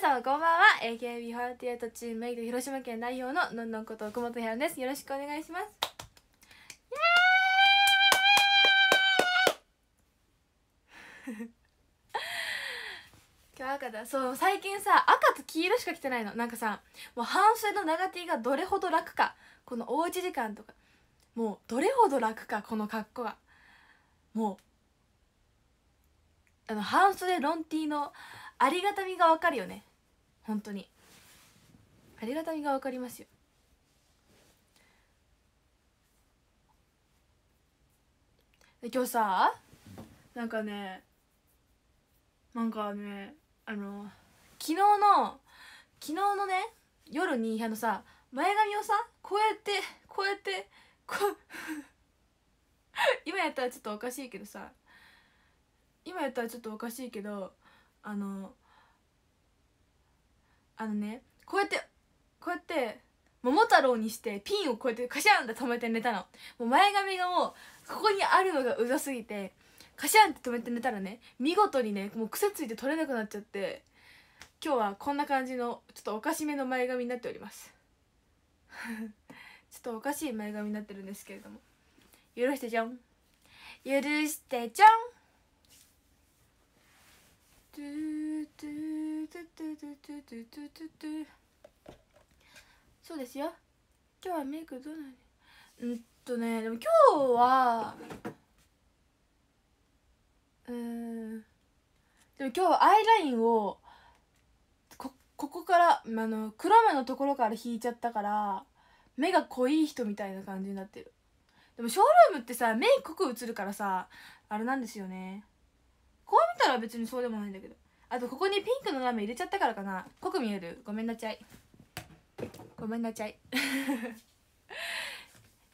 さんこんばんは AKB48 チームメイト広島県代表ののんのんこと奥本部屋ですよろしくお願いしますイエーイ今日赤だそう最近さ赤と黄色しか着てないのなんかさもう半袖の長 T がどれほど楽かこのおうち時間とかもうどれほど楽かこの格好がもうあの半袖ロン T のありがたみがわかるよね本当にありがたみが分かりますよで今日さなんかねなんかねあの昨日の昨日のね夜にあのさ前髪をさこうやってこうやってこう今やったらちょっとおかしいけどさ今やったらちょっとおかしいけどあのあのねこうやってこうやって桃太郎にしてピンをこうやってカシャンって止めて寝たのもう前髪がもうここにあるのがうざすぎてカシャンって止めて寝たらね見事にねもう癖ついて取れなくなっちゃって今日はこんな感じのちょっとおかしめの前髪になっております ちょっとおかしい前髪になってるんですけれども許してじゃん許してじゃんトゥトゥトゥトゥトゥトゥトゥトゥトゥトゥそうですよ今日はメイクどうなるうんとねでも今日はうんでも今日はアイラインをこここからあの黒目のところから引いちゃったから目が濃い人みたいな感じになってるでもショールームってさ目濃く映るからさあれなんですよねこう見たら別にそうでもないんだけどあとここにピンクのラメ入れちゃったからかな濃く見えるごめんなちゃいごめんなちゃい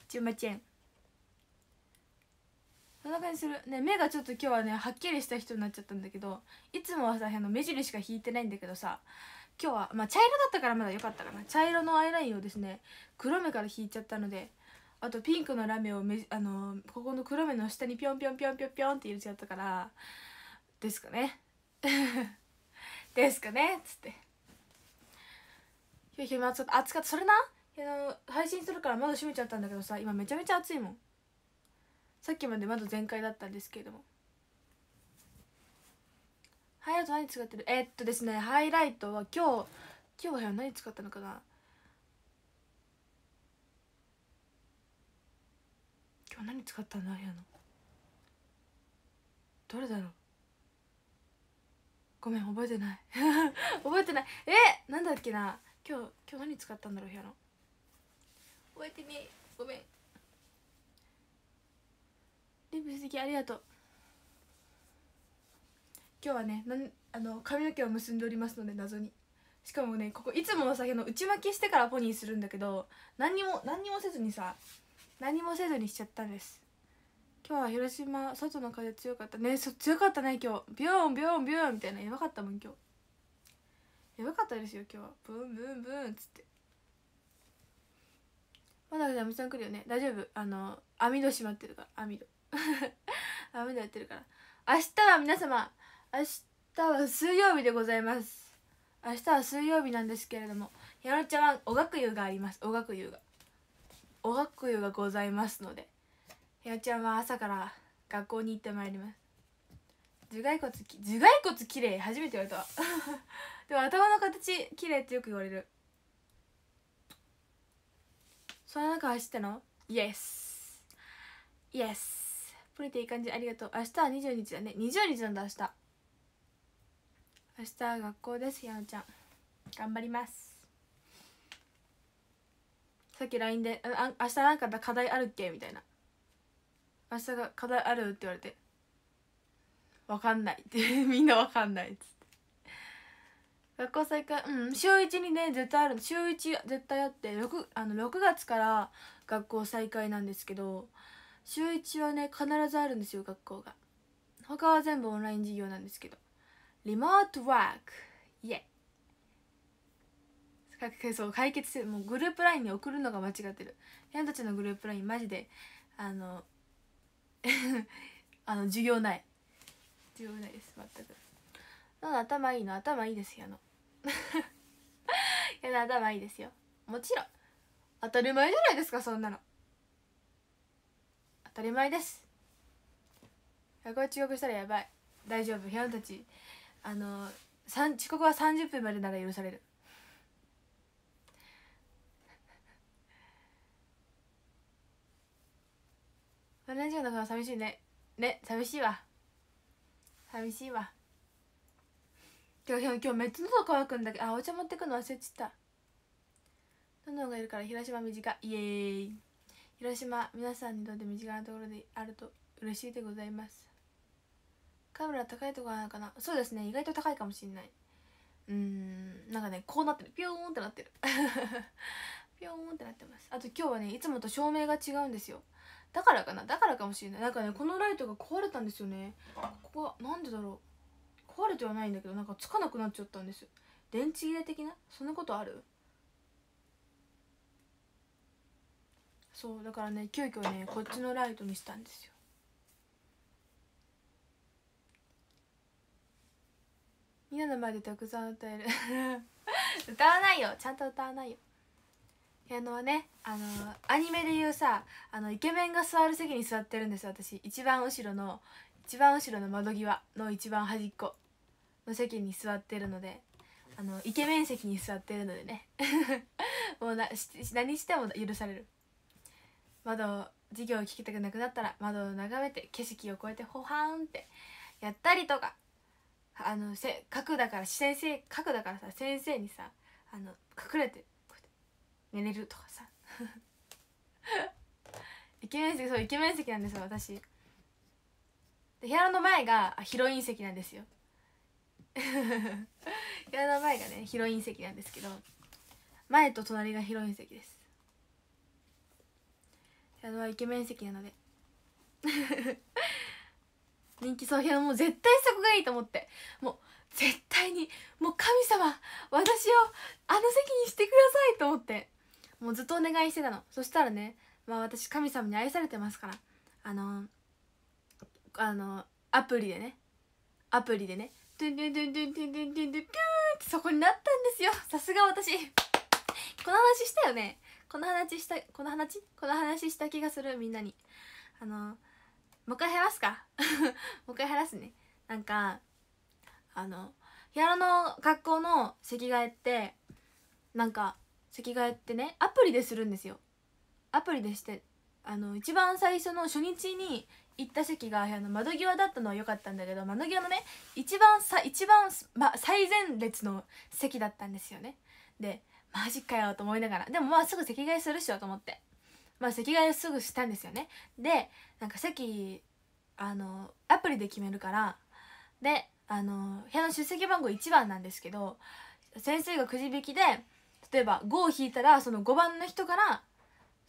ちゅまちんそんな感じするね目がちょっと今日はねはっきりした人になっちゃったんだけどいつもはさあの目印しか引いてないんだけどさ今日は、まあ、茶色だったからまだ良かったかな茶色のアイラインをですね黒目から引いちゃったのであとピンクのラメをめあのここの黒目の下にぴょんぴょんぴょんぴょんぴょんって入れちゃったからですかね ですかねっつってひょひょっ暑かったそれな配信するから窓閉めちゃったんだけどさ今めちゃめちゃ暑いもんさっきまで窓全開だったんですけれどもハイライト何使ってるえー、っとですねハイライトは今日今日は部屋何使ったのかな今日何使ったんだ部屋のどれだろうごめん覚えてない 覚えてないえなんだっけな今日今日何使ったんだろう部屋の覚えてねごめんリブ素敵ありがとう今日はねなんあの髪の毛を結んでおりますので謎にしかもねここいつもの酒の内巻きしてからポニーするんだけど何にも何にもせずにさ何もせずにしちゃったんです今日は広島外の風強かったねそ強かったね今日ビューンビューンビューンみたいなやばかったもん今日やばかったですよ今日はブンブンブンっつってまだでもちゃん来るよね大丈夫あの網戸閉まってるから網戸 網戸やってるから明日は皆様明日は水曜日でございます明日は水曜日なんですけれどもやろちゃんはお学友がありますお学友がお学友がございますのでやちゃんは朝から学校に行ってまいります頭蓋骨頭蓋骨綺麗初めて言われた でも頭の形綺麗ってよく言われるその中走ったのイエスイエスプリテいい感じありがとう明日は20日だね20日なんだ明日明日は学校ですやのちゃん頑張りますさっき LINE であ「明日なんか課題あるっけ?」みたいな明日が課題ある?」って言われて「分かんない」って みんな分かんないっつって学校再開うん週1にね絶対ある週1絶対あって 6, あの6月から学校再開なんですけど週1はね必ずあるんですよ学校が他は全部オンライン授業なんですけどリモートワークイエイそう解決するもうグループ LINE に送るのが間違ってるヘンたちのグループ LINE マジであの あの授業ない授業ないです全くの頭いいの頭いいですよの やだ頭いいですよもちろん当たり前じゃないですかそんなの当たり前です学校遅刻したらやばい大丈夫ヒャンたちあの遅刻は30分までなら許されるラジオだ寂しいねね寂しいわ寂しいわてか今日めっちゃ喉乾くんだけどあお茶持ってくの忘れちった喉のがいるから広島短いイエーイ広島皆さんにとって身近なところであると嬉しいでございますカメラ高いところなのかなそうですね意外と高いかもしんないうーんなんかねこうなってるピョーンってなってるピョ ーンってなってますあと今日はねいつもと照明が違うんですよだからかなだからかもしれないなんかねこのライトが壊れたんですよねここは何でだろう壊れてはないんだけどなんかつかなくなっちゃったんです電池切れ的なそんなことあるそうだからね急遽ねこっちのライトにしたんですよみんなの前でたくさん歌える 歌わないよちゃんと歌わないよあのねあのアニメでいうさあのイケメンが座る席に座ってるんです私一番後ろの一番後ろの窓際の一番端っこの席に座ってるのであのイケメン席に座ってるのでね もうな何しても許される窓を授業を聞きたくなくなったら窓を眺めて景色を越えてホハーってやったりとかあのせ角だから先生角だからさ先生にさあの隠れて寝れるとかさ イケメン席そうイケメン席なんですよ私で部屋の前がヒロイン席なんですよ 部屋の前がねヒロイン席なんですけど前と隣がヒロイン席です部屋のはイケメン席なので 人気そう部屋もう絶対そこがいいと思ってもう絶対にもう神様私をあの席にしてくださいと思ってもうずっとお願いしてたのそしたらね、まあ、私神様に愛されてますからあのあのアプリでねアプリでねトゥントゥントゥントゥントゥントゥントゥントゥンピューンってそこになったんですよさすが私この話したよねこの話したこの話この話した気がするみんなにあのもう一回減らすかもう一回減らすねなんかあの日原の学校の席替えってなんか席替えってねアプリでするんですよアプリでしてあの一番最初の初日に行った席があの窓際だったのは良かったんだけど窓際のね一番さ一番、ま、最前列の席だったんですよねでマジかよと思いながらでもまあすぐ席替えするししうと思ってまあ席替えすぐしたんですよねでなんか席あのアプリで決めるからであの部屋の出席番号1番なんですけど先生がくじ引きで例えば5を引いたらその5番の人から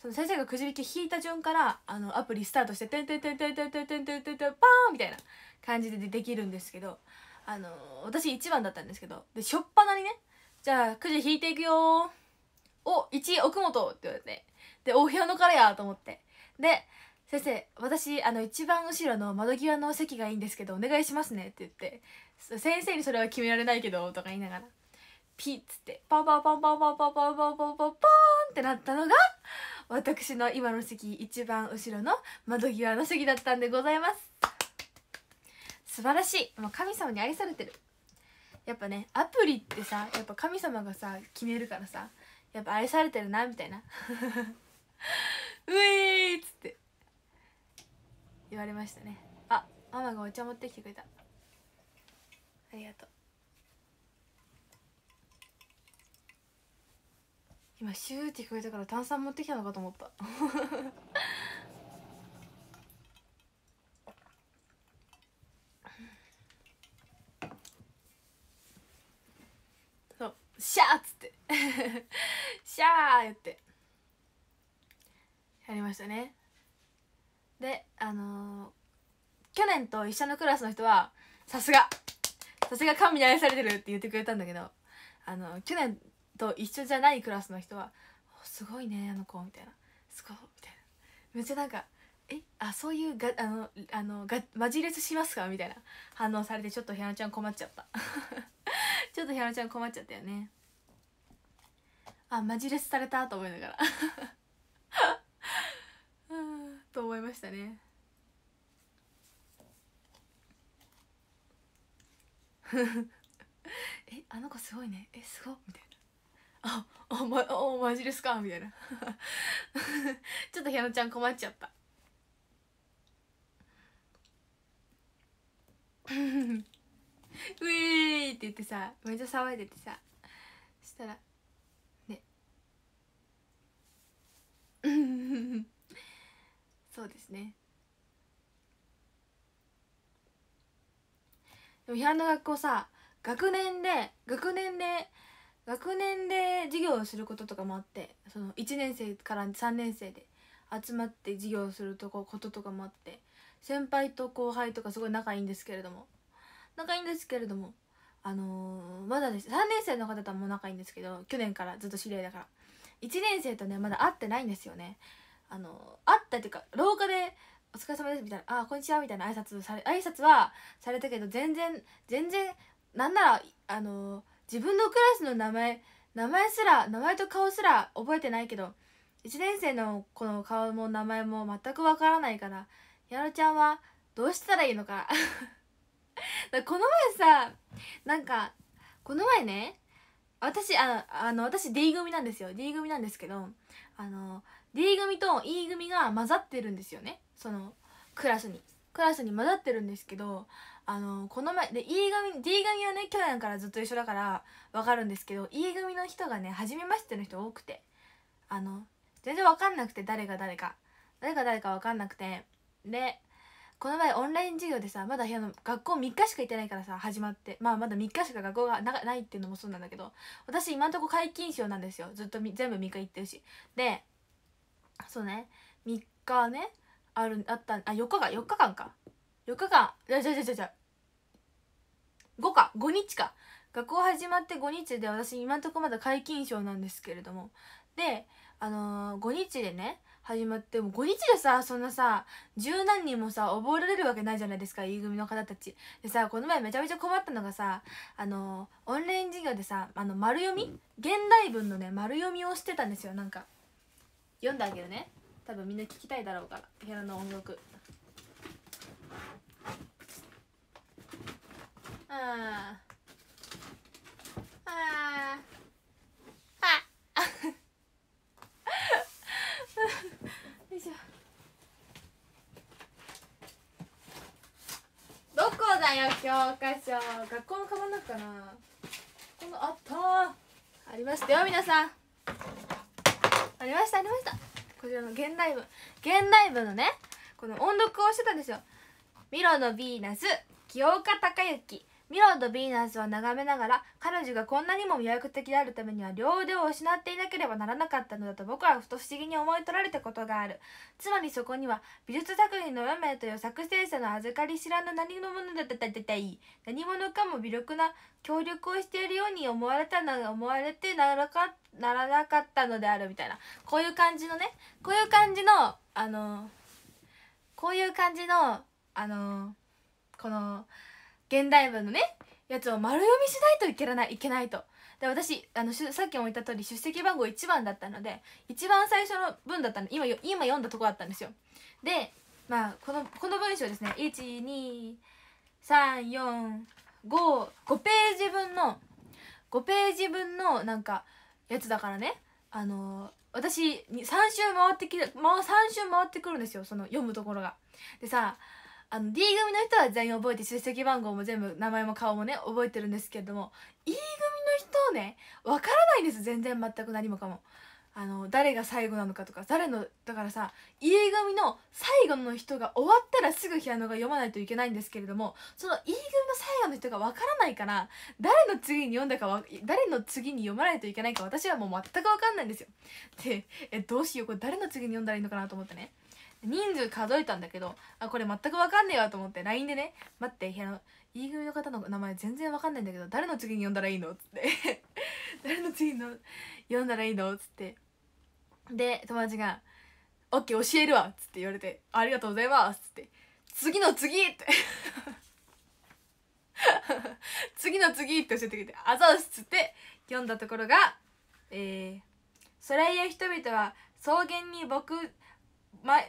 その先生がくじ引き引いた順からあのアプリスタートして「てんてんてんてんてんてんてんてんてんてんパーン!」みたいな感じでできるんですけどあの私1番だったんですけどでしょっぱなにね「じゃあくじ引いていくよお1位奥本」って言われてでお部屋のからやと思ってで先生私あの一番後ろの窓際の席がいいんですけどお願いしますねって言って先生にそれは決められないけどとか言いながらピッつってパンパンパンパンパンパンパンパンパンパンパンってなったのが私の今の席一番後ろの窓際の席だったんでございます素晴らしいもう神様に愛されてるやっぱねアプリってさやっぱ神様がさ決めるからさやっぱ愛されてるなみたいなうえーっつって言われましたねあママがお茶持ってきてくれたありがとう今シューって聞こえたから炭酸持ってきたのかと思った そう「シャー!」っつって「シャー!」ってやりましたねであのー、去年と一緒のクラスの人はさすがさすが神に愛されてるって言ってくれたんだけどあの去年と一緒じゃないクラスの人は「すごいねあの子」みたいな「すごい」みたいなめっちゃなんか「えあそういうがあのあのがマジレスしますか?」みたいな反応されてちょっとひなちゃん困っちゃった ちょっとひなちゃん困っちゃったよねあマジレスされたと思いながら と思いましたね えあの子すごいねえすごみたいなあおま おマジですかみたいな ちょっとひ野ちゃん困っちゃった うえーって言ってさめっちゃ騒いでてさそしたらねそうですねでも平野の学校さ学年で学年で学年で授業をすることとかもあってその1年生から3年生で集まって授業をするとここととかもあって先輩と後輩とかすごい仲いいんですけれども仲いいんですけれどもあのー、まだです3年生の方とはもう仲いいんですけど去年からずっと知り合いだから1年生とねまだ会ってないんですよねあのー、会ったっていうか廊下で「お疲れ様です」みたいな「あこんにちは」みたいな挨拶され挨拶はされたけど全然全然なんならあのー自分のクラスの名前名前すら名前と顔すら覚えてないけど1年生の子の顔も名前も全くわからないからやろちゃんはどうしたらいいのか この前さなんかこの前ね私あのあの私 D 組なんですよ D 組なんですけどあの D 組と E 組が混ざってるんですよねそのクラスにクラスに混ざってるんですけどあのこの前で E 組 D 組はね去年からずっと一緒だからわかるんですけど E 組の人がね初めましての人多くてあの全然分かんなくて誰が誰か誰が誰か分かんなくてでこの前オンライン授業でさまだ学校3日しか行ってないからさ始まってまあまだ3日しか学校がないっていうのもそうなんだけど私今んとこ皆勤賞なんですよずっと全部3日行ってるしでそうね3日ねあるあったあ4日か4日間か4日間じゃじゃじゃじゃ5か5日か学校始まって5日で私今んとこまだ皆勤賞なんですけれどもであのー、5日でね始まっても5日でさそんなさ十何人もさ覚えられるわけないじゃないですか E 組の方たちでさこの前めちゃめちゃ困ったのがさあのー、オンライン授業でさあの丸読み現代文のね丸読みをしてたんですよなんか読んであげるね多分みんな聞きたいだろうから部屋の音楽ああああよいしょどこだよ教科書学校のカバンの中かなこのあったありましたよ皆さんありましたありましたこちらの現代文現代文のねこの音読をしてたんですよミロのヴィーナス清岡隆之ミロとヴィーナスを眺めながら彼女がこんなにも魅力的であるためには両腕を失っていなければならなかったのだと僕はふと不思議に思い取られたことがあるつまりそこには美術作品の運命という作成者の預かり知らぬ何のものだったってい何者かも微力な協力をしているように思われたの思われてならかならなかったのであるみたいなこういう感じのねこういう感じのあのこういう感じのあのこの。現代文のねやつを丸読みしないといけないいけないと。で私あのさっきも言った通り出席番号1番だったので一番最初の文だったの今今読んだとこだったんですよ。でまあこのこの文章ですね12345 5ページ分の5ページ分のなんかやつだからねあのー、私3週回ってきもう3週回ってくるんですよその読むところが。でさあの D 組の人は全員覚えて出席番号も全部名前も顔もね覚えてるんですけれども E 組の人ねわからないんです全然全く何もかも。あの誰が最後なのかとか誰のだからさ家組の最後の人が終わったらすぐピアノが読まないといけないんですけれどもその E 組の最後の人がわからないから誰の次に読んだか誰の次に読まないといけないか私はもう全く分かんないんですよ。でえどうしようこれ誰の次に読んだらいいのかなと思ってね。人数数えたんだけどあこれ全く分かんねえわと思って LINE でね「待ってあの E 組の方の名前全然分かんないんだけど誰の次に呼んだらいいの?」っつって「誰の次に呼んだらいいの?」っつって で友達が「オッケー教えるわ」っつって言われて「ありがとうございます」っつって「次の次!」って 次の次って教えてくれて「あざうす」っつって読んだところがえー「それイえ人々は草原に僕ま、なう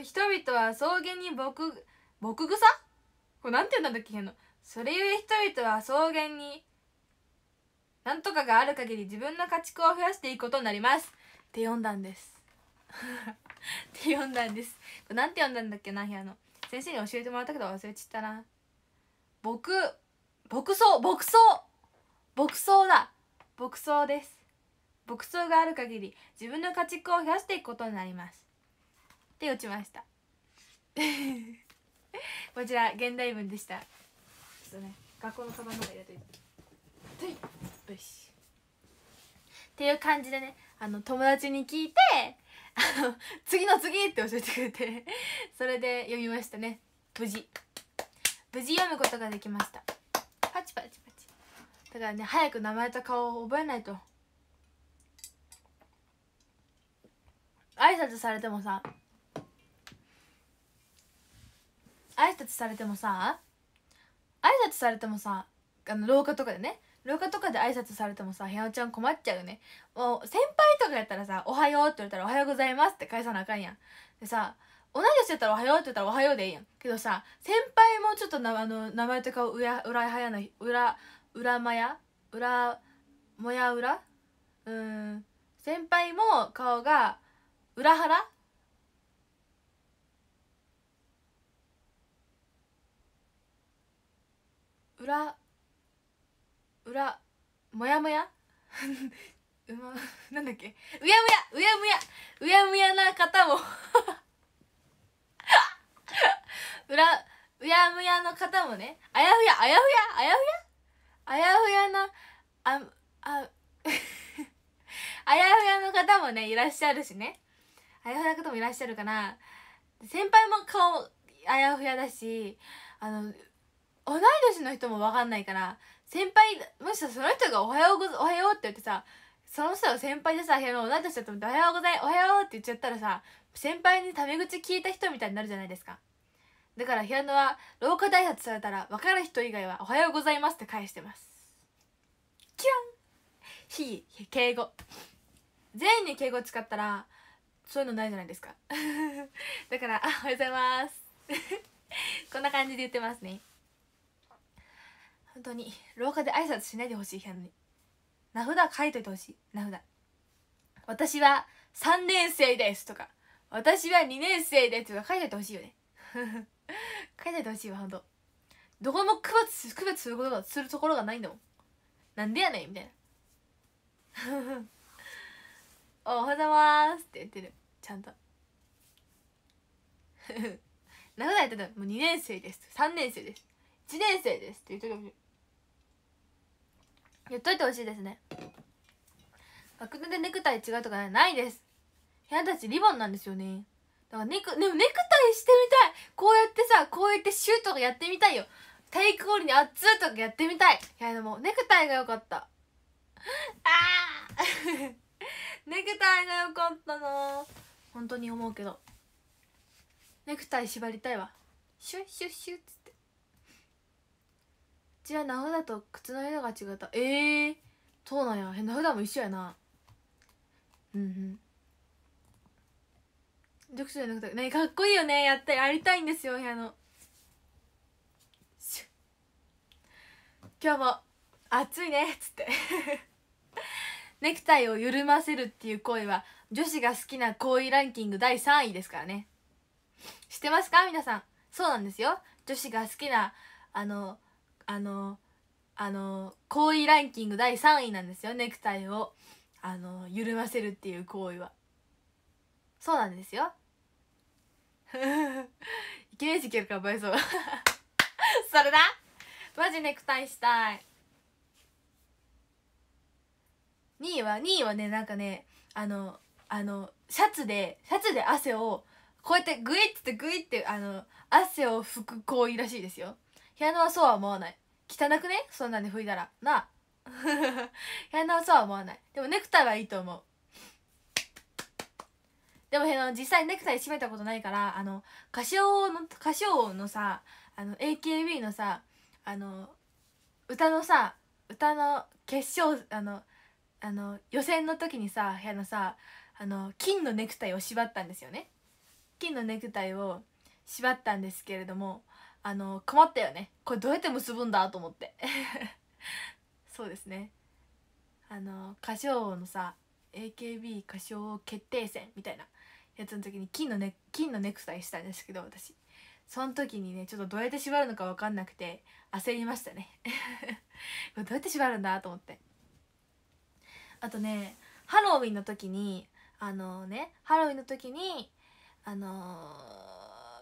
う人々は草原に牧牧草これなんて言うんだっけのそれゆえ人々は草原になんとかがある限り自分の家畜を増やしていくことになりますって読んだんです って読んだんですこれなんて読んだんだっけな部屋の先生に教えてもらったけど忘れちったな牧牧草牧草牧草だ牧草です牧草がある限り自分の家畜を増やしていくことになりますって落ちました こちら現代文でしたちょっとね学校のカバンの中入れといてよしっていう感じでねあの友達に聞いてあの次の次って教えてくれてそれで読みましたね無事無事読むことができましたパチパチパチだからね早く名前と顔を覚えないと。挨拶されてもさ挨拶されてもさ挨拶されてもさあの廊下とかでね廊下とかで挨拶されてもさ、へやおちゃん困っちゃうね。もう、先輩とかやったらさ、おはようって言われたらおはようございますって返さなあかんやん。でさ、同じ年やったらおはようって言ったらおはようでいいやん。けどさ、先輩もちょっとな、あの、名前とかうらはやな、裏、裏まや裏、もや裏うん。先輩も顔が、裏腹裏裏もやもや うまなんだっけうやむやうやむやうやむやな方も 裏うやむやの方もねあやふやあやふやあやふやあやふやなああ あやふやの方もねいらっしゃるしねあやふやな方もいらっしゃるかな。先輩も顔あやふやだしあの同い年の人もわかんないから先輩もしその人がおはようご「おはよう」って言ってさその人が先輩でさ「同い年だと思って「おはようございおはよう」って言っちゃったらさ先輩にタメ口聞いた人みたいになるじゃないですかだから平野は廊下挨拶されたら分かる人以外は「おはようございます」って返してますキラン非敬語全員に敬語使ったらそういうのないじゃないですか だからあおはようございます こんな感じで言ってますね本当に廊下で挨拶しないでほしい部に名札書いといてほしい名札私は3年生ですとか私は2年生ですとか書いといてほしいよね 書いといてほしいわ本当どこも区別区別することするところがないんだもんなんでやねんみたいなおはようございますって言ってるちゃんと 名古屋ってもう2年生です3年生です1年生ですって言っといてほしい言っといてほしいですね学年でネクタイ違うとかないです部屋たちリボンなんですよねだからネクでもネクタイしてみたいこうやってさこうやってシュートがやってみたいよ体育ールに熱っとかやってみたいいやでもネクタイが良かったあー ネクタイが良かったな本当に思うけどネクタイ縛りたいわシュッシュッシュッつってうちは名札と靴の色が違ったええー、そうなんや名札も一緒やなうんうん読書じゃなくてねかっこいいよねやったやりたいんですよ部屋の今日も暑いねっつってネクタイを緩ませるっていう声は女子が好きな行為ランキング第3位ですからね知ってますか皆さんそうなんですよ女子が好きなあのあのあの行為ランキング第3位なんですよネクタイをあの緩ませるっていう行為はそうなんですよ イケメン人いけるから映えそうそれだマジネクタイしたい2位は2位はねなんかねあのあのシャツでシャツで汗をこうやってグイッってグイッってあの汗を拭く行為らしいですよ部屋のはそうは思わない汚くねそんなんで拭いたらなあ 部屋のはそうは思わないでもネクタイはいいと思うでもの実際ネクタイ締めたことないからあの歌唱の歌唱のさあの AKB のさあの歌のさ歌の決勝あのあの予選の時にさ部屋のさあの金のネクタイを縛ったんですよね金のネクタイを縛ったんですけれどもあの困ったよねこれどうやって結ぶんだと思って そうですねあの歌唱王のさ AKB 歌唱王決定戦みたいなやつの時に金の,、ね、金のネクタイしたんですけど私その時にねちょっとどうやって縛るのか分かんなくて焦りましたね どうやって縛るんだと思ってあとねハロウィンの時にあのねハロウィンの時にあの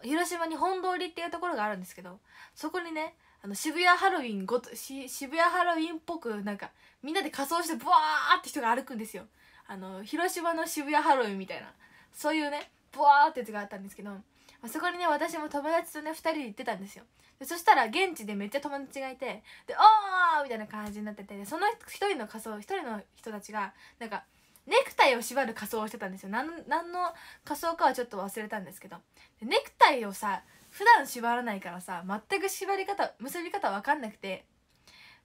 ー、広島に本通りっていうところがあるんですけどそこにねあの渋谷ハロウィンごとし渋谷ハロウィンっぽくなんかみんなで仮装してブワーって人が歩くんですよあの広島の渋谷ハロウィンみたいなそういうねブワーってやつがあったんですけどあそこにね私も友達とね2人で行ってたんですよでそしたら現地でめっちゃ友達がいてで「おー!」みたいな感じになっててその1人の仮装1人の人たちがなんかネクタイを縛る仮装をしてたんですよ何の仮装かはちょっと忘れたんですけどネクタイをさ普段縛らないからさ全く縛り方結び方分かんなくて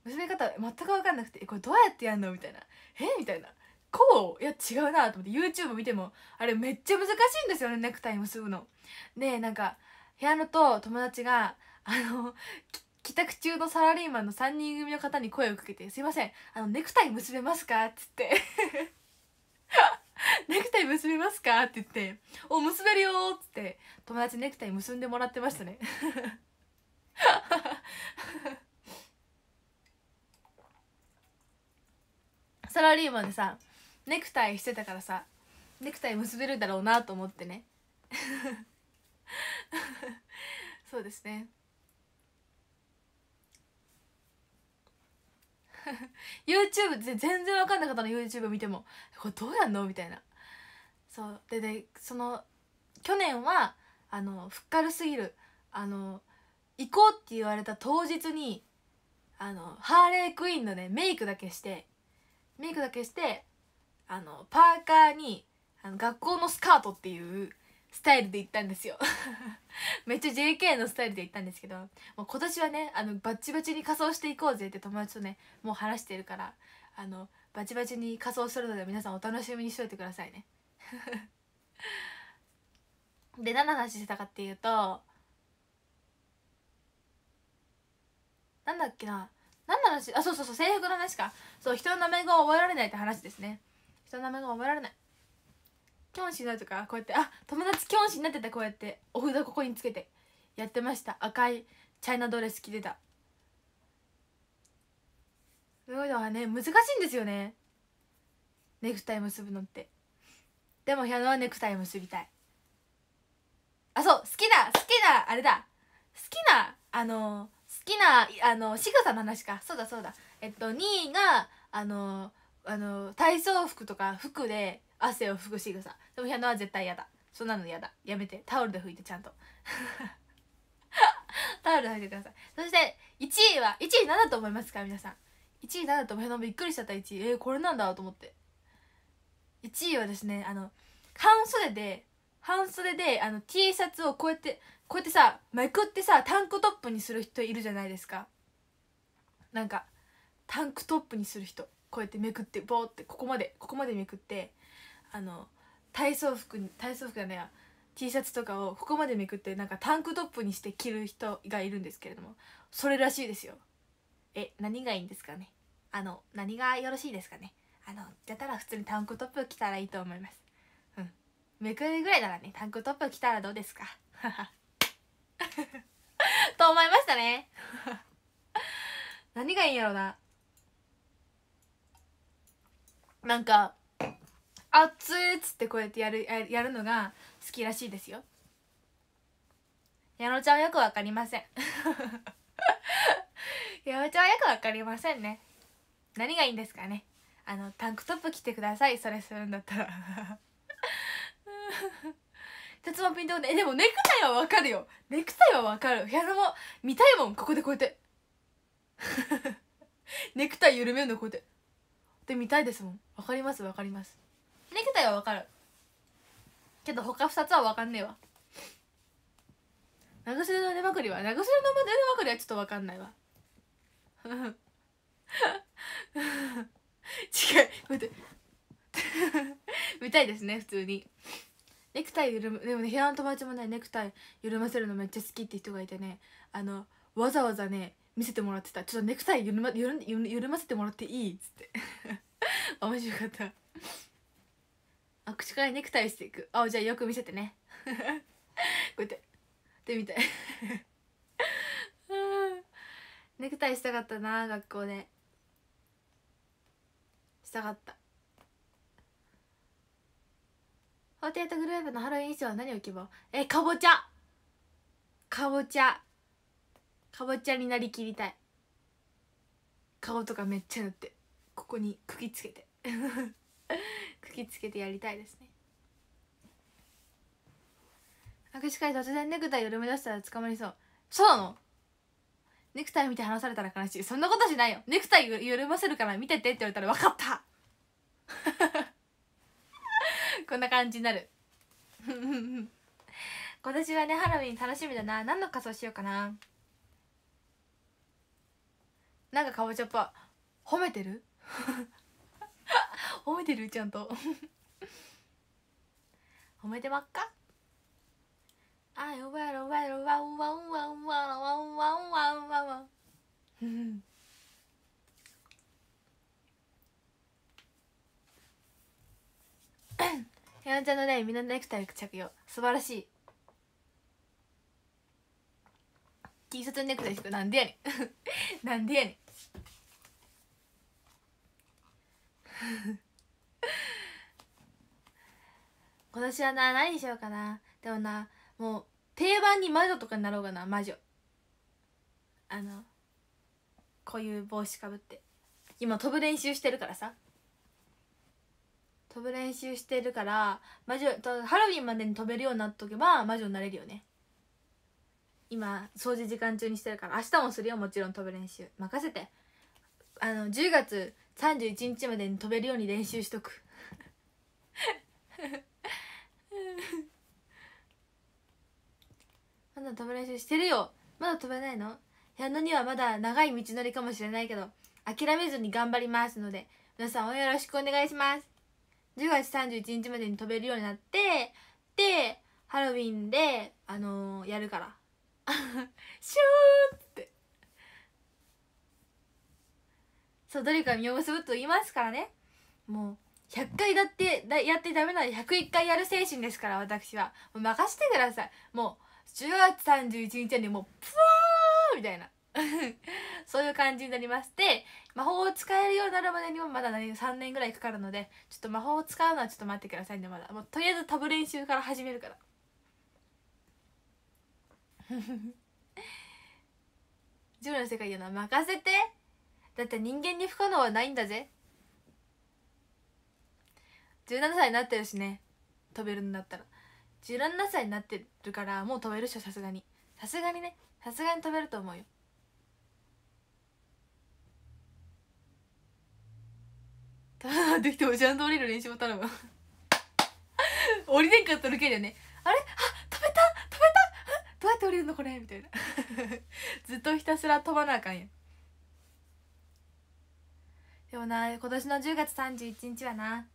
結び方全く分かんなくて「これどうやってやんの?」みたいな「えみたいなういや違うなと思って YouTube 見てもあれめっちゃ難しいんですよねネクタイ結ぶの。でなんか部屋のと友達があの帰宅中のサラリーマンの3人組の方に声をかけて「すいませんあのネクタイ結べますか?」っつって ネクタイ結べますか?」って言って「お結べるよ」っつって友達ネクタイ結んでもらってましたね サラリーマンでさネクタイしてたからさネクタイ結べるだろうなと思ってね そうですね YouTube って全然分かんなかったの YouTube 見てもこれどうやんのみたいなそうででその去年はあのふっかるすぎるあの行こうって言われた当日にあのハーレークイーンのねメイクだけしてメイクだけしてあのパーカーにあの学校のスカートっていうスタイルで行ったんですよ めっちゃ JK のスタイルで行ったんですけどもう今年はねあのバッチバチに仮装していこうぜって友達とねもう話してるからあのバチバチに仮装するので皆さんお楽しみにしといてくださいね で何の話してたかっていうとなんだっけな何の話あそうそうそう制服の話かそう人の名前が覚えられないって話ですね下の名前が覚えられないキョンシーなとかこうやってあ友達キョンシになってたこうやってお札ここにつけてやってました赤いチャイナドレス着てたそういうのはね難しいんですよねネクタイ結ぶのってでもヒャノはネクタイ結びたいあそう好きな好きなあれだ好きなあの好きなあの仕草の話かそうだそうだえっと2位があのあの体操服とか服で汗を拭くしぐさでもピアノは絶対嫌だそんなの嫌だやめてタオルで拭いてちゃんと タオルで拭いてくださいそして1位は1位何だと思いますか皆さん1位何だと思いますびっくりしちゃった1位えー、これなんだと思って1位はですねあの半袖で半袖であの T シャツをこうやってこうやってさめくってさタンクトップにする人いるじゃないですかなんかタンクトップにする人こうやってめくってボーってここまでここまでめくってあの体操服体操服じゃないや T シャツとかをここまでめくってなんかタンクトップにして着る人がいるんですけれどもそれらしいですよえ何がいいんですかねあの何がよろしいですかねあのやたら普通にタンクトップ着たらいいと思いますうんめくるぐらいならねタンクトップ着たらどうですか と思いましたね 何がいいんやろうななんか「あいっつってこうやってやるやるのが好きらしいですよ矢野ちゃんはよくわかりません 矢野ちゃんはよくわかりませんね何がいいんですかねあのタンクトップ着てくださいそれするんだったら 鉄腕ピンとででもネクタイはわかるよネクタイはわかる矢野も見たいもんここでこうやって ネクタイ緩めるのこうやってってみたいですもんわかりますわかりますネクタイはわかるけど他二つはわかんねえわ長袖の腕まくりは長袖の腕まくりはちょっとわかんないわ違う待って 見たいですね普通にネクタイ緩むでもね部屋の友達もねネクタイ緩ませるのめっちゃ好きって人がいてねあのわざわざね見せてもらってたちょっとネクタイ緩ま緩緩ませてもらっていいっつって 面白かったあ口からネクタイしていくあじゃあよく見せてね こうやってでみたいネクタイしたかったな学校でしたかった48グループのハロウィン衣装は何を着ばえかぼちゃかぼちゃかぼちゃになりきりたい顔とかめっちゃ塗ってここに茎つけて茎 つけてやりたいですね握手会突然ネクタイ緩め出したら捕まりそうそうなのネクタイ見て話されたら悲しいそんなことしないよネクタイ緩ませるから見ててって言われたら分かった こんな感じになる 今年はねハロウィン楽しみだな何の仮装しようかななんかかぼちゃパン褒めてる 褒めてるちゃんと 褒めてまっかあよばろわろわんわんわんわんわんわんわんわんわんへな ちゃんのねみんなネクタイ着用素晴らしい T シャツネクタイ引くなんでやねん なんでやねん今年はな何にしようかなでもなもう定番に魔女とかになろうかな魔女あのこういう帽子かぶって今飛ぶ練習してるからさ飛ぶ練習してるから魔女とハロウィンまでに飛べるようになっとけば魔女になれるよね今掃除時間中にしてるから明日もするよもちろん飛ぶ練習任せてあの10月31日までに飛べるように練習しとく まだ飛ぶ練習してるよまだ飛べないのやのにはまだ長い道のりかもしれないけど諦めずに頑張りますので皆さんをよろしくお願いします10月31日までに飛べるようになってでハロウィンであのー、やるからシューってそうどれか実を結ぶと言いますからねもう100回だってだやってダメなら101回やる精神ですから私はもう任せてくださいもう10月31日にもうプワーみたいな そういう感じになりまして魔法を使えるようになるまでにもまだ3年ぐらいかかるのでちょっと魔法を使うのはちょっと待ってくださいねまだもうとりあえず飛ぶ練習から始めるから ジョの世界言な任せてだって人間に不可能はないんだぜ17歳になってるしね飛べるんだったら17歳になってるからもう飛べるしょさすがにさすがにねさすがに飛べると思うよできてもちゃんと降りる練習も頼む 降りれんかったるけるよねあれあどうやって降りるのこれみたいな ずっとひたすら飛ばなあかんやでもな今年の10月31日はな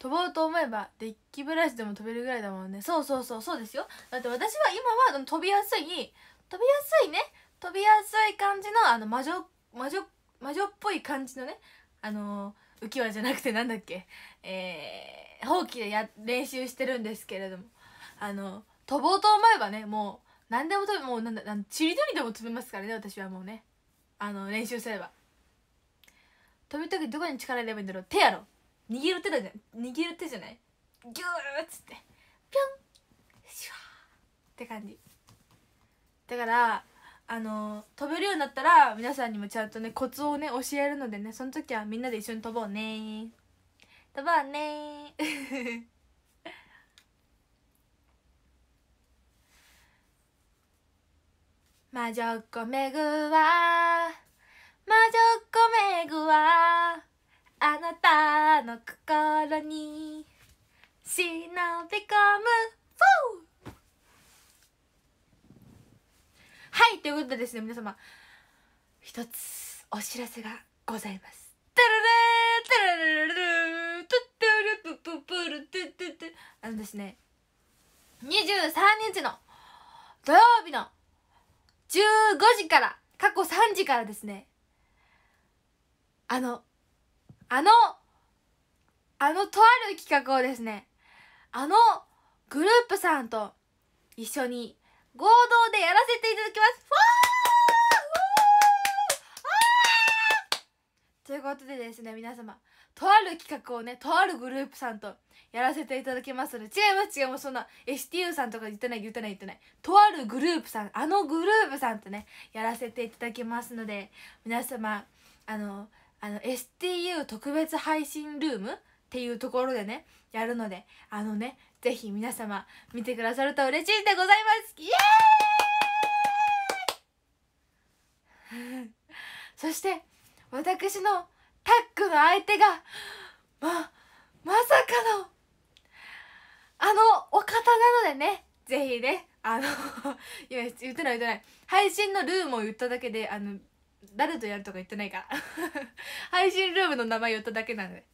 飛ぼうと思えばデッキブラシでも飛べるぐらいだもんねそうそうそうそうですよだって私は今は飛びやすい飛びやすいね飛びやすい感じのあの魔女魔女魔女っぽい感じのねあの浮き輪じゃなくてなんだっけえー、ほうきでや練習してるんですけれどもあの飛ぼうと思えばねもう何でも飛べもうなんだなんちりとりでも飛べますからね私はもうねあの練習すれば飛ぶ時どこに力入ればいいんだろう手やろ握る手だじゃん握る手じゃないギューっつってピョンシュワーって感じだからあの飛べるようになったら皆さんにもちゃんとねコツをね教えるのでねその時はみんなで一緒に飛ぼうね飛ぼうね 魔女っ子めぐわ魔女っ子めぐわあなたの心に忍び込むフォーはいということでですね皆様一つお知らせがございますタララタララルトゥットゥプププルトットッあのですね23日の土曜日の15時から過去3時からですねあのあのあのとある企画をですねあのグループさんと一緒に合同でやらせていただきますということでですね皆様とある企画をねとあるグループさんとやらせていただきますので違います違いますそんな STU さんとか言ってない言ってない言ってないとあるグループさんあのグループさんとねやらせていただきますので皆様あのあの STU 特別配信ルームっていうところでねやるのであのねぜひ皆様見てくださると嬉しいでございますイエーイ そして私のタックの相手がままさかのあのお方なのでねぜひねあの いや言ってない言ってない配信のルームを言っただけであの誰とやるとか言ってないから 配信ルームの名前言っただけなので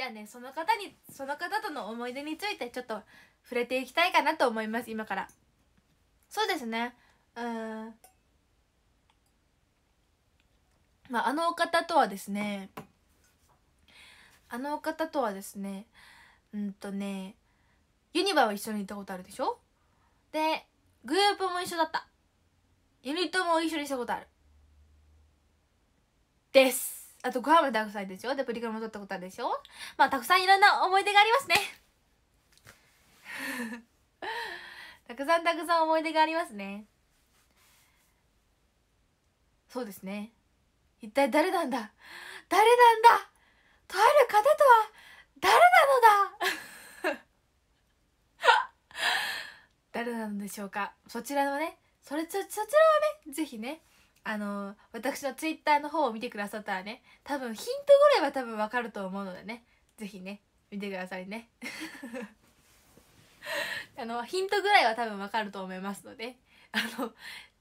じゃあねその方にその方との思い出についてちょっと触れていきたいかなと思います今からそうですねうんまああのお方とはですねあのお方とはですねうんとねユニバは一緒に行ったことあるでしょでグループも一緒だったユニットも一緒にしたことあるですあと、ご飯もたくさんでしょで、プリクラも撮ったことあるでしょまあ、たくさんいろんな思い出がありますね。たくさんたくさん思い出がありますね。そうですね。一体誰なんだ誰なんだとある方とは誰なのだ 誰なのでしょうかそちらのね、それ、そちらはね、ぜひね、あの私のツイッターの方を見てくださったらね多分ヒントぐらいは多分わかると思うのでね是非ね見てくださいね あのヒントぐらいは多分わかると思いますのであの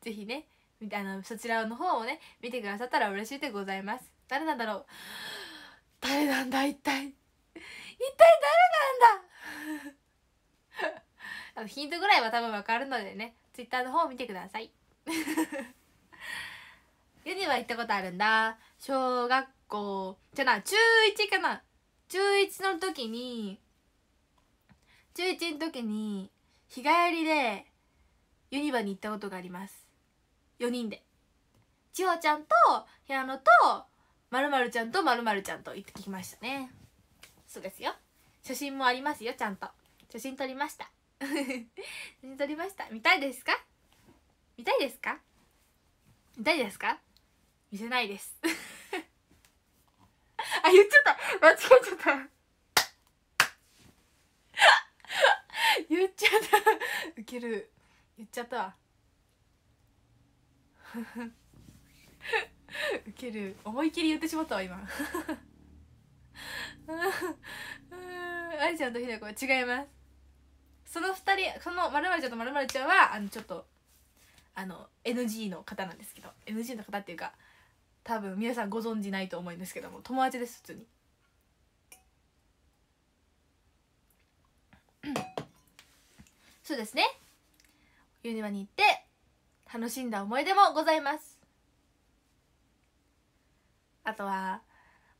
是非ねあのそちらの方をね見てくださったら嬉しいでございます誰なんだろう誰なんだ一体一体誰なんだ あのヒントぐらいは多分わかるのでねツイッターの方を見てください ユニは行ったことあるんだ小学校じゃな中1かな中1の時に中1の時に日帰りでユニバに行ったことがあります4人で千穂ちゃんと平野とまるまるちゃんとまるまるちゃんと行ってきましたねそうですよ写真もありますよちゃんと写真撮りました 写真撮りました見たいですか見たいですか見たいですか見せないです あ言っちゃった間違えちゃった 言っちゃったウケる言っちゃったわ ウケる思いっきり言ってしまったわ今愛ちゃんとひなこは違いますその2人そのまるちゃんとまるちゃんはあのちょっとあの NG の方なんですけど NG の方っていうか多分皆さんご存じないと思うんですけども友達です普通にそうですねユニバに行って楽しんだ思い出もございますあとは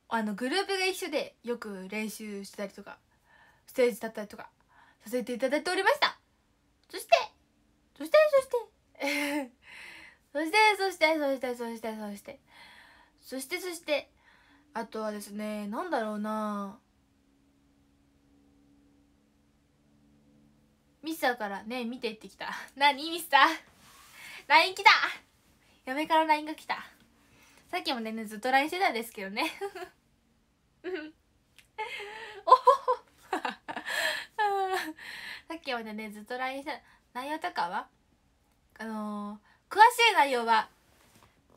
あのグループが一緒でよく練習したりとかステージ立ったりとかさせていただいておりましたそしてそしてそして そしてそしてそしてそしてそしてそしてそしてそしてあとはですねなんだろうなミスターからね見てってきた 何ミスター LINE 来た嫁から LINE が来たさっきもねずっと LINE してたんですけどね お さっきまでねずっと LINE した内容とかはあのー、詳しい内容は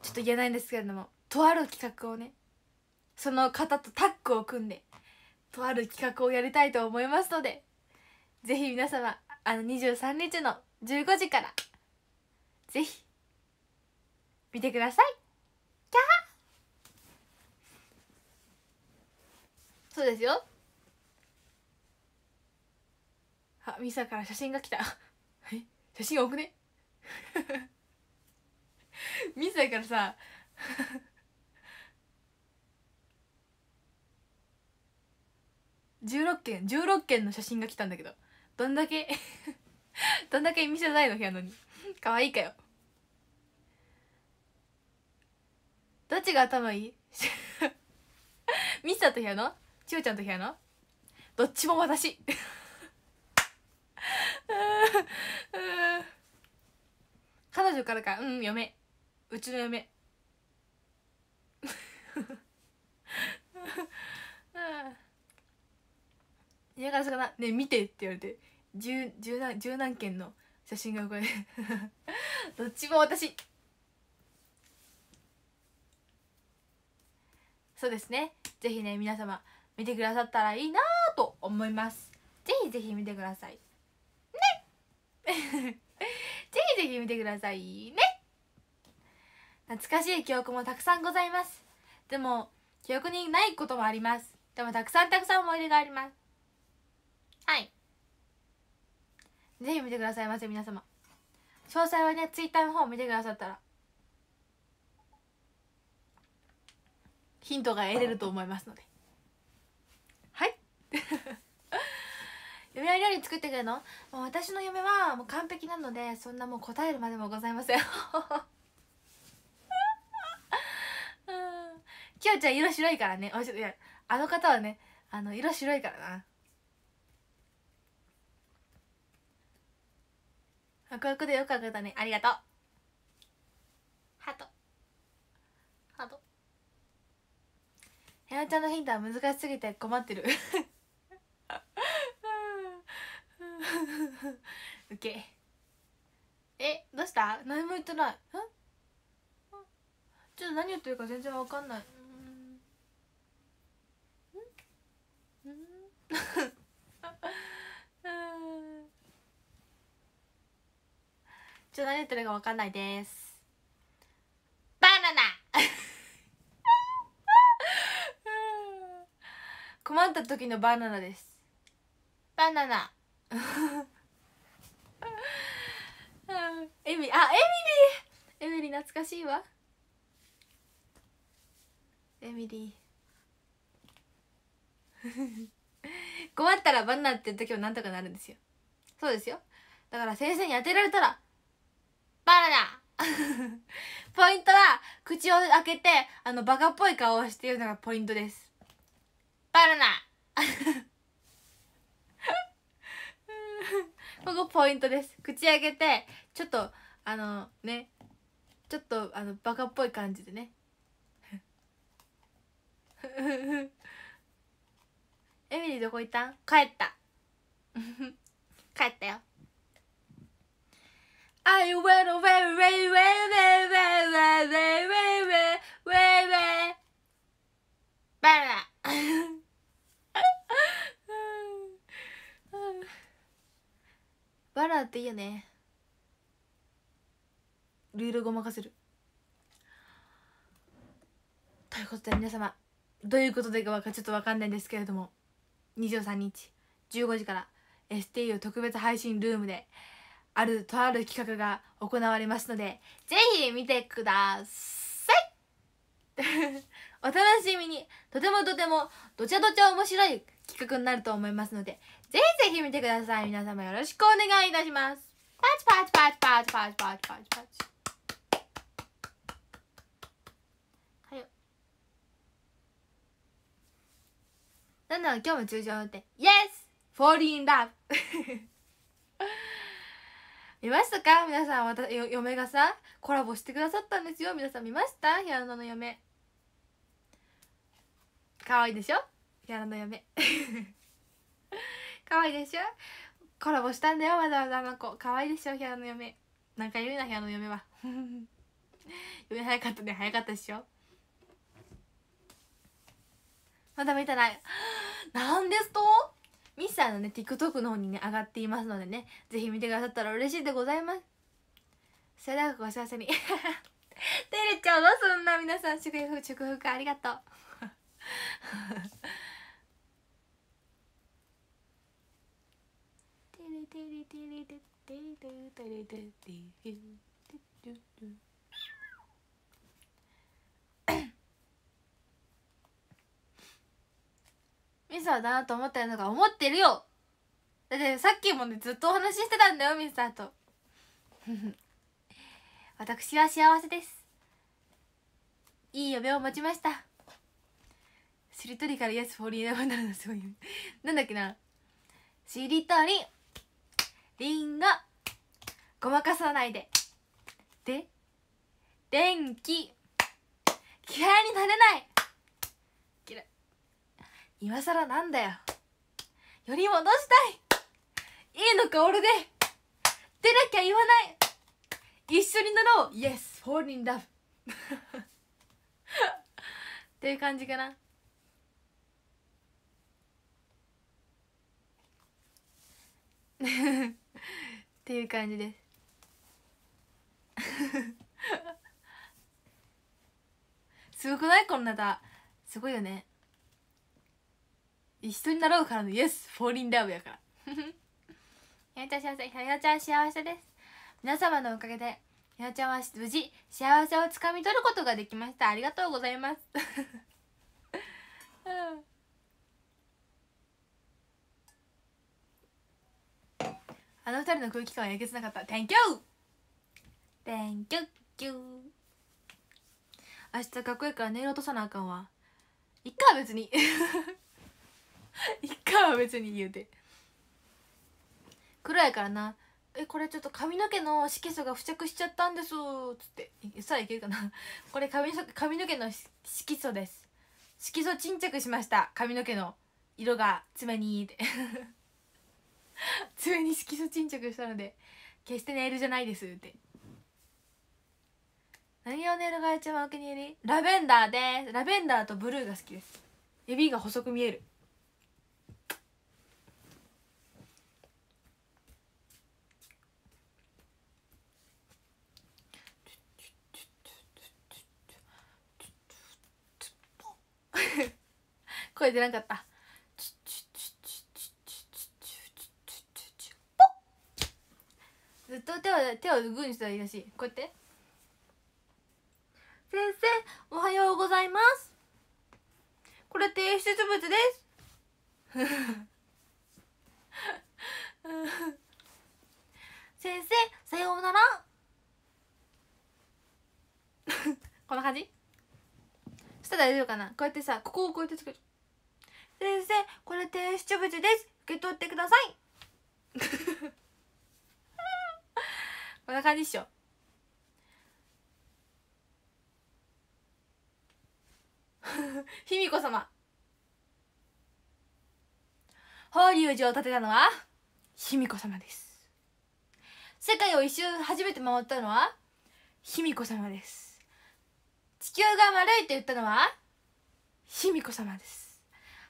ちょっと言えないんですけれどもとある企画をねその方とタッグを組んでとある企画をやりたいと思いますのでぜひ皆様あの23日の15時からぜひ見てくださいキャハそうですよあミサから写真が来た写真多くね ミサからさ16件16件の写真が来たんだけどどんだけ どんだけ見せないの部屋のに 可愛いかよどっちが頭いい ミスターと部屋の千代ちゃんと部屋のどっちも私彼女からかうん嫁うちの嫁うんねえ見て」って言われて十十何十何件の写真がこれ どっちも私そうですねぜひね皆様見てくださったらいいなと思います ぜひぜひ見てくださいねぜひぜひ見てくださいね懐かしい記憶もたくさんございますでも記憶にないこともありますでもたくさんたくさん思い出がありますはいぜひ見てくださいませ皆様詳細はねツイッターの方見てくださったらヒントが得れると思いますのではい嫁は 料理作ってくれるのもう私の嫁はもう完璧なのでそんなもう答えるまでもございませんきよ ちゃん色白いからねおいしいやあの方はねあの色白いからなワクワクでよかったねありがとうハートハートへなちゃんのヒントは難しすぎて困ってるウケ えどうした何も言ってないんちょっと何言ってるか全然わかんないうんうん ちょっと何言ってるかわかんないですバナナ 困った時のバナナですバナナ エミあエミリーエミリー懐かしいわエミリー 困ったらバナナって時はなんとかなるんですよそうですよだから先生に当てられたらバナナ ポイントは口を開けてあのバカっぽい顔をしているのがポイントですバナナ ここポイントです口開けてちょっとあのねちょっとあのバカっぽい感じでね エミリーどこ行ったん帰った帰ったよ I went away, away, away, w a y w a y w a y w a y w a y w a y w a y バラバラっていいよねルールごまかせるということで皆様どういうことでかちょっと分かんないんですけれども23日15時から STU 特別配信ルームで「あるとある企画が行われますのでぜひ見てください お楽しみにとてもとてもどちゃどちゃ面白い企画になると思いますのでぜひぜひ見てください皆様よろしくお願いいたしますパチパチパチパチパチパチパチパチなんなら今日も中止を打ってイエス Fall in love! 見ましたか皆さん私嫁がさコラボしてくださったんですよ皆さん見ましたヒアラナの嫁可愛いでしょヒアラの嫁可愛 いでしょコラボしたんだよわざわざあの子可愛いでしょヒアラの嫁なんか言うなヒアラの嫁は 嫁早かったね早かったでしょまだ見てない なんですとミスさーのね TikTok の方にね上がっていますのでね是非見てくださったら嬉しいでございますそれではご幸せにてれちゃうそんな皆さん祝福祝福ありがとうてれてれてれてれてれてれてれてれてれてれミサだなと思ったのが思ってるよだってさっきもねずっとお話ししてたんだよミサと 私は幸せですいい嫁を持ちましたしりとりからイエスフォーリーラブになるのすごいなんだっけなしりとりりんごごまかさないでで電気嫌いになれない今更なんだよより戻したいいいのか俺で出なきゃ言わない一緒に乗ろう Yes fall in love っていう感じかな っていう感じです すごくないこのネタすごいよね一緒になろうからのイエスフォーリンラブやから やよちゃん幸せやよちゃん幸せです皆様のおかげでやよちゃんは無事幸せをつかみ取ることができましたありがとうございます あの二人の空気感はえげつなかった。Thank you!Thank you! 明日かっこいいからネ落とさなあかんわ。いっか、別に。一回は別に言うて黒やからな「えこれちょっと髪の毛の色素が付着しちゃったんです」つってさあいけるかな これ髪髪の毛の色素です色素沈着しました髪の毛の色が爪に 爪に色素沈着したので決してネイルじゃないですって何をネイルが一番お気に入りラベンダーですラベンダーとブルーが好きです指が細く見える声出なかったチュチュチュチュチュチュずっと手を手をグーにしたらいいらしいこうやって先生おはようございますこれ提出物です先生さようならこんな感じしたら大丈夫かなこうやってさここをこうやって作る先生これ提出物です受け取ってください こんな感じっしょ 卑弥呼様法隆寺を建てたのは卑弥呼様です世界を一周初めて回ったのは卑弥呼様です地球が丸いって言ったのは卑弥呼様です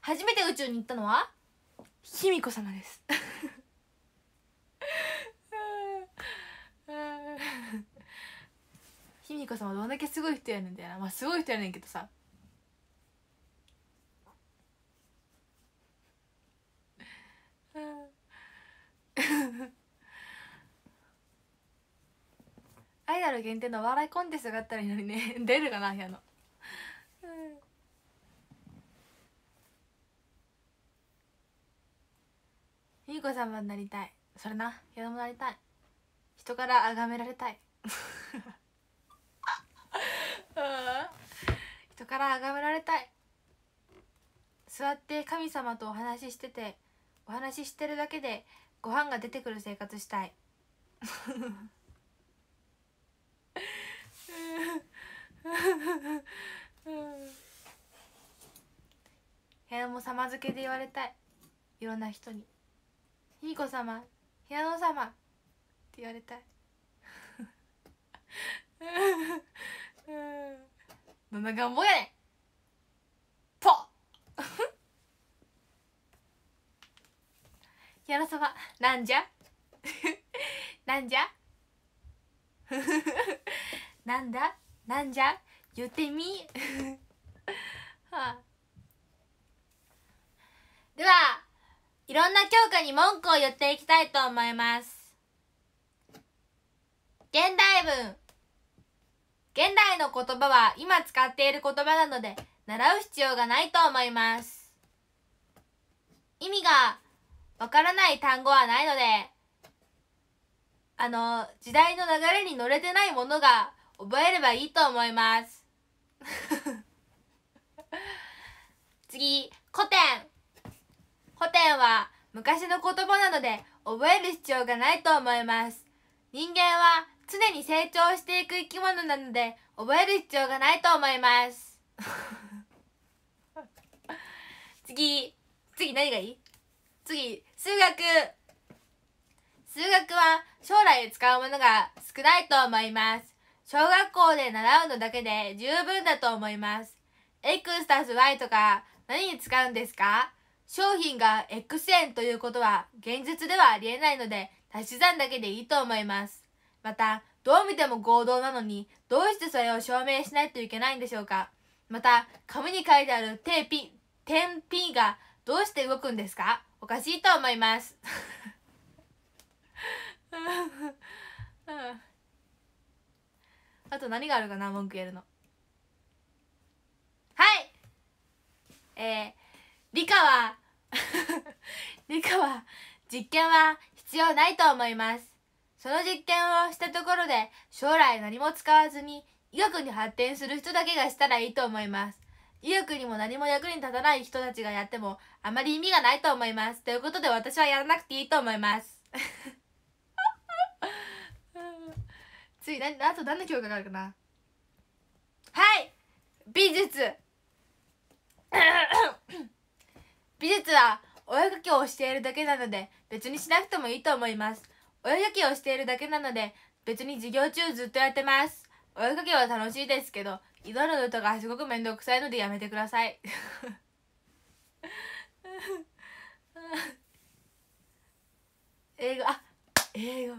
初めて宇宙に行ったのは卑弥呼様です卑弥呼様どんだけすごい人やねんだよなまあすごい人やねんけどさアイドル限定の笑いコンテストがあったらいいのにね出るかなやのうんゆうこ様になりたいそれな矢野もなりたい人から崇められたい 人から崇められたい座って神様とお話ししててお話ししてるだけでご飯が出てくる生活したい 部屋も様付けで言われたいいろんな人にいい子様平野様って言われたいどんな願望やねんポッ平野様なんじゃなんじゃなんだなんじゃ言ってみはあではいろんな教科に文句を言っていきたいと思います。現代文現代の言葉は今使っている言葉なので習う必要がないと思います。意味がわからない単語はないので、あの、時代の流れに乗れてないものが覚えればいいと思います。次、古典。古典は昔の言葉なので覚える必要がないと思います。人間は常に成長していく生き物なので覚える必要がないと思います。次、次何がいい次、数学。数学は将来使うものが少ないと思います。小学校で習うのだけで十分だと思います。X たす Y とか何に使うんですか商品が X 円ということは現実ではありえないので足し算だけでいいと思います。また、どう見ても合同なのに、どうしてそれを証明しないといけないんでしょうかまた、紙に書いてあるテー点 P がどうして動くんですかおかしいと思います。あと何があるかな文句言えるの。はいえー理科は 理科は実験は必要ないと思いますその実験をしたところで将来何も使わずに医学に発展する人だけがしたらいいと思います医学にも何も役に立たない人たちがやってもあまり意味がないと思いますということで私はやらなくていいと思います次な あと何の教科があるかなはい美術美術はお絵かきをしているだけなので別にしなくてもいいと思いますお絵かきをしているだけなので別に授業中ずっとやってますお絵かきは楽しいですけど祈るのとかすごく面倒くさいのでやめてください英語あ英語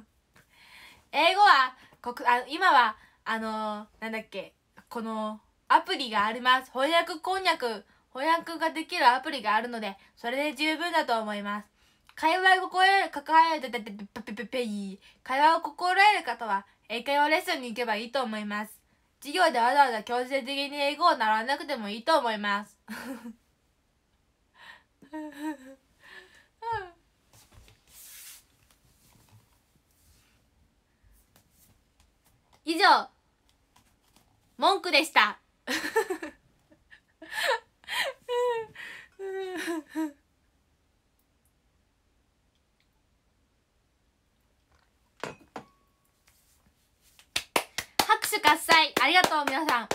英語は国あ今はあのー、なんだっけこのアプリがあります翻訳こんにゃく翻訳ができるアプリがあるので、それで十分だと思います。会話を心得る、わる、会話を心得る方は、英会話レッスンに行けばいいと思います。授業でわざわざ強制的に英語を習わなくてもいいと思います。以上、文句でした。拍手喝采ありがとう皆さん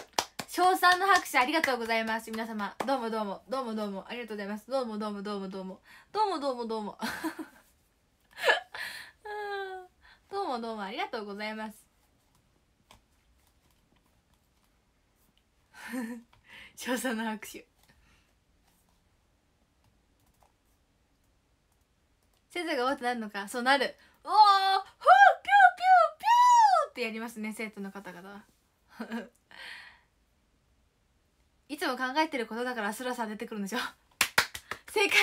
賞賛の拍手ありがとうございます皆様どうもどうもどうもどうもありがとうございますどうもどうもどうもどうもどうもどうもどうも どうもどうもありがとうございます 賞賛の拍手セーターがわってなるのかそうなるおおほーピューピューピューってやりますね生徒の方々 いつも考えてることだからスラさん出てくるんでしょ正解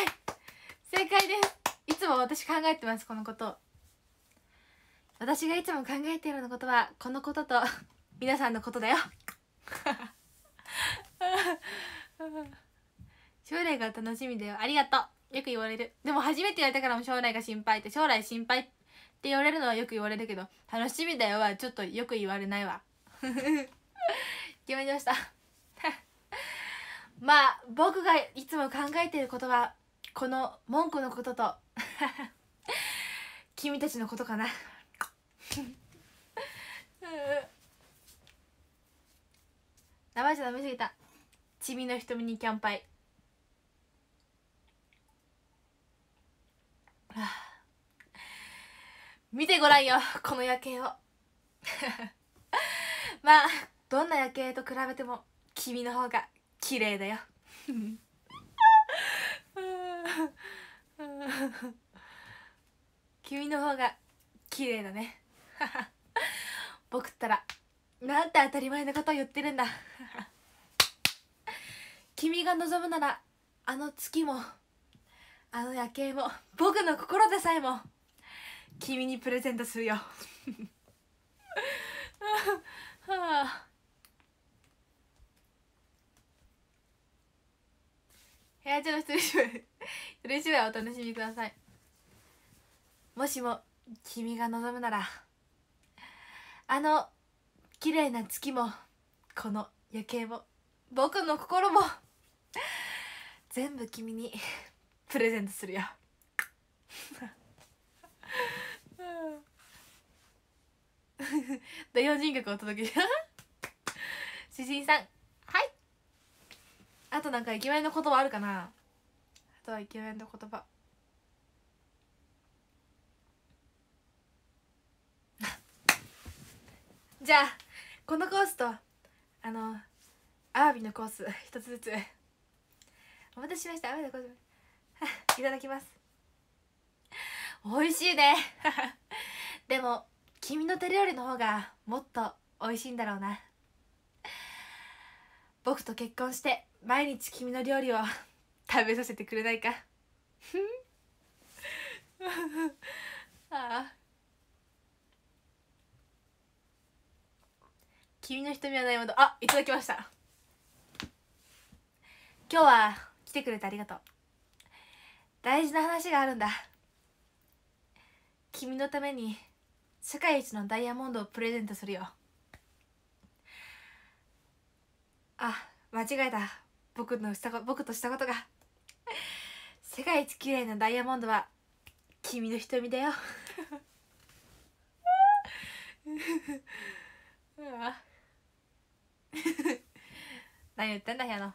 正解ですいつも私考えてますこのこと私がいつも考えているのことはこのことと皆さんのことだよ 将来が楽しみだよありがとうよく言われるでも初めて言われたからも将来が心配って将来心配って言われるのはよく言われるけど楽しみだよはちょっとよく言われないわ決めました まあ僕がいつも考えていることはこの文句のことと 君たちのことかな名前じゃ飲みすぎた「ちびの瞳に乾杯」見てごらんよこの夜景を まあどんな夜景と比べても君の方が綺麗だよ 君の方が綺麗だね 僕ったらなんて当たり前のことを言ってるんだ君が望むならあの月もあの夜景も僕の心でさえも君にプレゼントするよ はあ部屋中の一人芝居一人芝居お楽しみくださいもしも君が望むならあの綺麗な月もこの夜景も僕の心も全部君にプレゼントするよ 土曜人格をお届けし詩人さんはいあとなんかイケメンの言葉あるかなあとはイケメンの言葉 じゃあこのコースとあのアワビのコース一つずつお待たせしましたアワビのコース いただきます美味しいね でも君の手料理の方がもっと美味しいんだろうな僕と結婚して毎日君の料理を 食べさせてくれないかああ君の瞳はないものあいただきました今日は来てくれてありがとう大事な話があるんだ君のために世界一のダイヤモンドをプレゼントするよあ間違えた僕のした僕としたことが世界一綺麗なダイヤモンドは君の瞳だよ 何言ってんだ矢野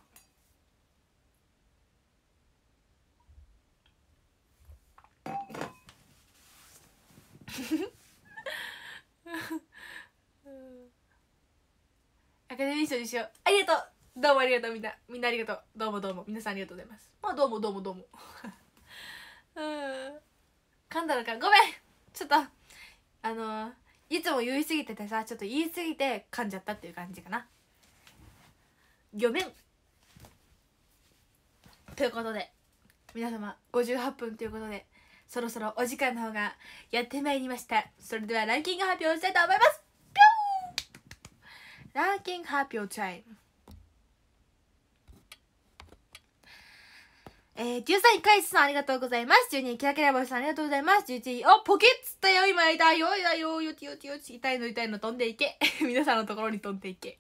緒にしようありがとうどうもありがとうみんなみんなありがとうどうもどうも皆さんありがとうございますまあどうもどうもどうも うん噛んだのかごめんちょっとあのー、いつも言いすぎててさちょっと言い過ぎて噛んじゃったっていう感じかなめん。ということで皆様58分ということでそろそろお時間の方がやってまいりましたそれではランキング発表したいと思いますランキング発表チャイムえー、13位、カイスさんありがとうございます。12位、キラキラ星さんありがとうございます。11位、お、ポケッつったよ、今、痛いよ、痛いよ、よちよちよち、痛いの痛いの飛んでいけ。皆さんのところに飛んでいけ。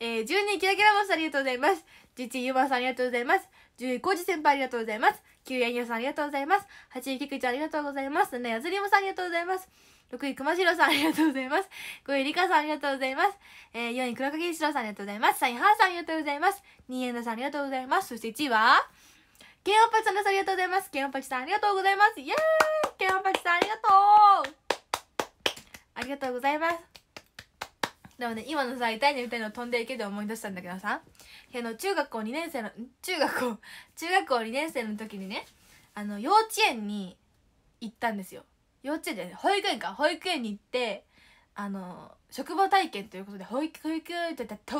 えー、12位、キラキラ星さんありがとうございます。11位、ユーバーさんありがとうございます。10位、コージ先輩ありがとうございます。9位、ヤニオさんありがとうございます。8位、キクちゃんありがとうございます。7位、ヤズリムさんありがとうございます。6位、熊代さんありがとうございます。5位、リカさんありがとうございます。えー、4位、倉掛一郎さんありがとうございます。3位、ハーさんありがとうございます。2位、エンダさんありがとうございます。そして1位は、ケンオパチさんです。ありがとうございます。ケンオパチさんありがとうございます。イェーイケンオパチさんありがとうありがとうございます。でもね、今のさ、痛いね痛いの飛んでいけで思い出したんだけどさ、あの、中学校2年生の、中学校、中学校2年生の時にね、あの、幼稚園に行ったんですよ。幼稚園で、ね、保育園か保育園に行ってあの職場体験ということで保育保育って言った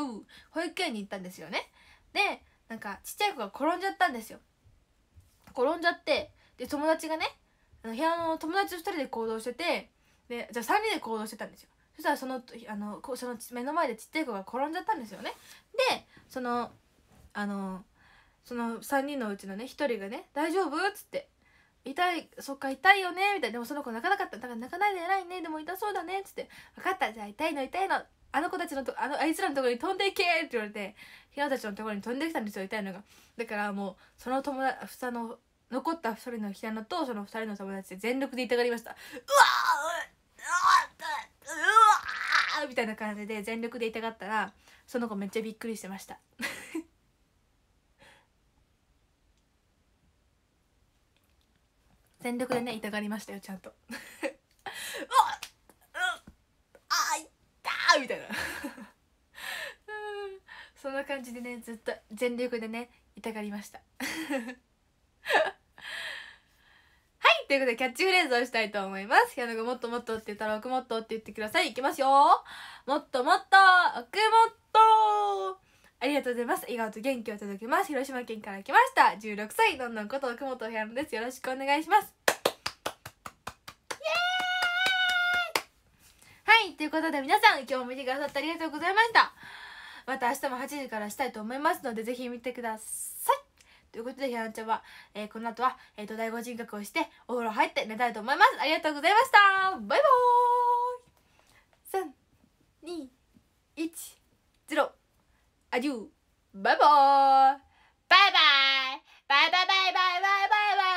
保育園に行ったんですよねでなんかちっちゃい子が転んじゃったんですよ転んじゃってで友達がねあの部屋の友達と2人で行動しててでじゃあ3人で行動してたんですよそしたらそのあのその目の前でちっちゃい子が転んじゃったんですよねでそのあのその3人のうちのね1人がね「大丈夫?」っつって痛いそっか痛いよねみたいなでもその子泣かなかっただから泣かないで偉いねでも痛そうだねっつって分かったじゃあ痛いの痛いのあの子たちのとあのあいつらのところに飛んでいけって言われてひなたちのところに飛んできたんですよ痛いのがだからもうその友達その残った2人のひなとその2人の友達で全力で痛がりましたうわうわうわみたいな感じで全力で痛がったらその子めっちゃびっくりしてました全力でね痛がりましたよちゃんと うわあいっみたいな そんな感じでねずっと全力でね痛がりました はいということでキャッチフレーズをしたいと思います矢野がもっともっとって言ったら奥もっとって言ってくださいいきますよもっともっと奥もっとありがとうございます。笑顔と元気を届けます。広島県から来ました。16歳、どんどんこと、くもとひやのです。よろしくお願いします。ということで皆さん今日も見てくださってありがとうございましたまた明日も8時からしたいと思いますのでぜひ見てくださいということでひなちゃんは、えー、この後は、えーと、と第人格をしてお風呂入って寝たいと思いますありがとうございましたバイバーイ3210アデューバイバーイバイバイバイバイバイバイバイバイ